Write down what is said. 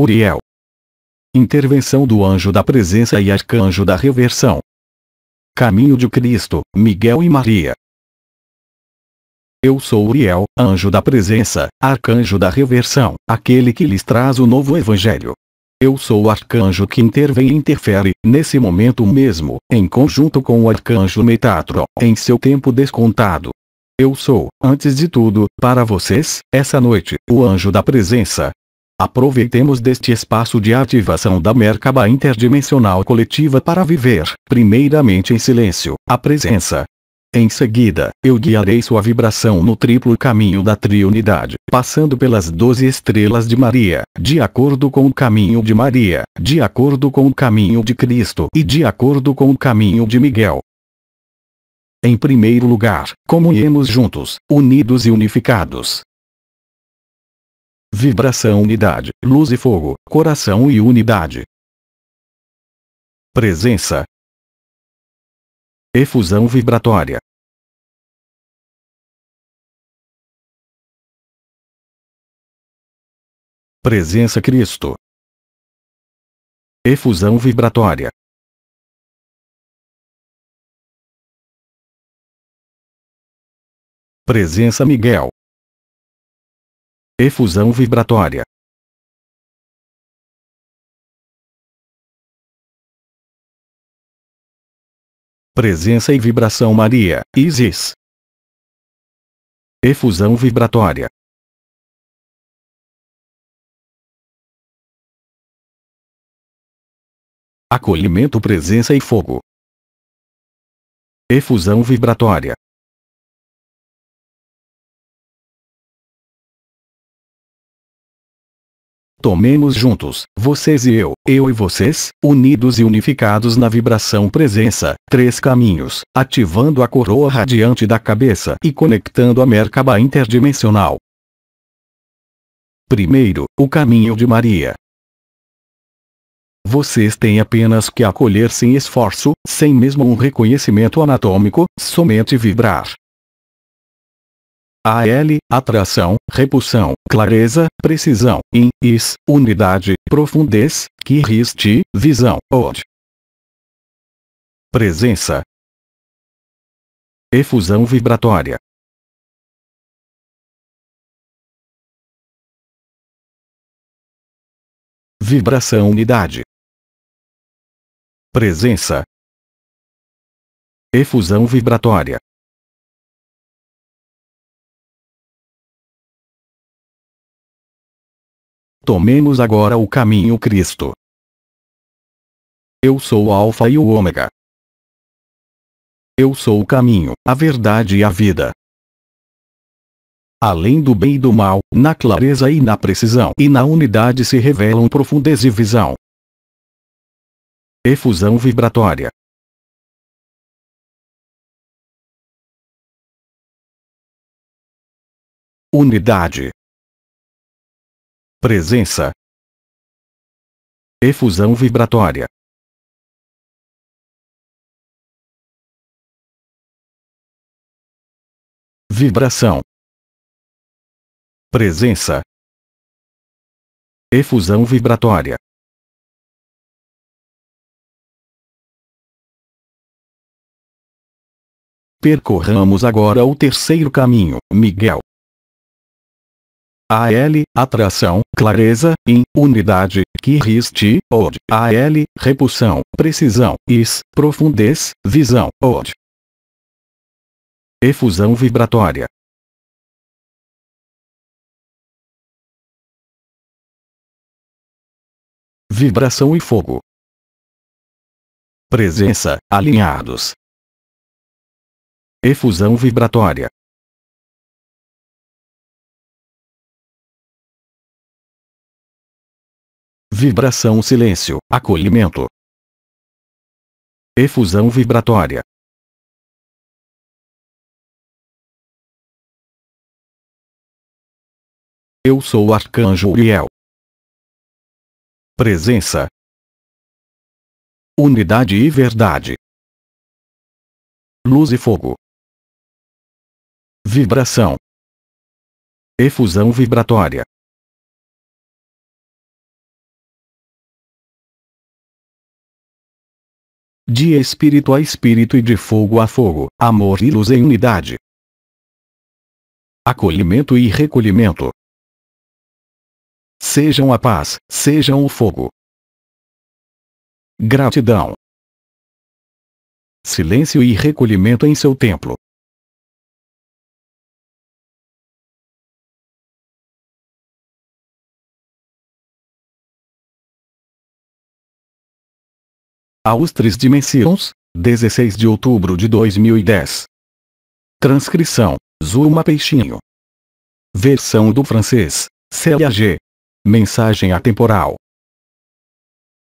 Uriel. Intervenção do anjo da presença e arcanjo da reversão. Caminho de Cristo, Miguel e Maria. Eu sou Uriel, anjo da presença, arcanjo da reversão, aquele que lhes traz o novo evangelho. Eu sou o arcanjo que intervém e interfere, nesse momento mesmo, em conjunto com o arcanjo Metatron, em seu tempo descontado. Eu sou, antes de tudo, para vocês, essa noite, o anjo da presença, Aproveitemos deste espaço de ativação da mercaba interdimensional coletiva para viver, primeiramente em silêncio, a presença. Em seguida, eu guiarei sua vibração no triplo caminho da triunidade, passando pelas doze estrelas de Maria, de acordo com o caminho de Maria, de acordo com o caminho de Cristo e de acordo com o caminho de Miguel. Em primeiro lugar, comunhemos juntos, unidos e unificados, vibração unidade, luz e fogo, coração e unidade. Presença. Efusão vibratória. Presença Cristo. Efusão vibratória. Presença Miguel. Efusão vibratória. Presença e vibração Maria, Isis. Efusão vibratória. Acolhimento, presença e fogo. Efusão vibratória. Tomemos juntos, vocês e eu, eu e vocês, unidos e unificados na vibração presença, três caminhos, ativando a coroa radiante da cabeça e conectando a Merkaba interdimensional. Primeiro, o caminho de Maria. Vocês têm apenas que acolher sem esforço, sem mesmo um reconhecimento anatômico, somente vibrar, AL, atração, repulsão, clareza, precisão, in, is, unidade, profundez, que riste, visão, od. Presença. Efusão vibratória. Vibração unidade. Presença. Efusão vibratória. Tomemos agora o caminho Cristo. Eu sou o Alfa e o Ômega. Eu sou o caminho, a verdade e a vida. Além do bem e do mal, na clareza e na precisão e na unidade se revelam profundez e visão. Efusão vibratória. Unidade presença, efusão vibratória. Vibração. Presença. Efusão vibratória. Percorramos agora o terceiro caminho, Miguel. AL, atração, clareza, IN, unidade, que riste, OD, AL, repulsão, precisão, IS, profundez, visão, OD. Efusão vibratória. Vibração e fogo. Presença, alinhados. Efusão vibratória. vibração silêncio, acolhimento. Efusão vibratória. Eu sou o arcanjo Uriel. Presença. Unidade e verdade. Luz e fogo. Vibração. Efusão vibratória. de espírito a espírito e de fogo a fogo, amor e luz em unidade. Acolhimento e recolhimento. Sejam a paz, sejam o fogo. Gratidão. Silêncio e recolhimento em seu templo. aos Dimensions, 16 de outubro de 2010. Transcrição, Zuma Peixinho. Versão do francês, CLAG. Mensagem atemporal.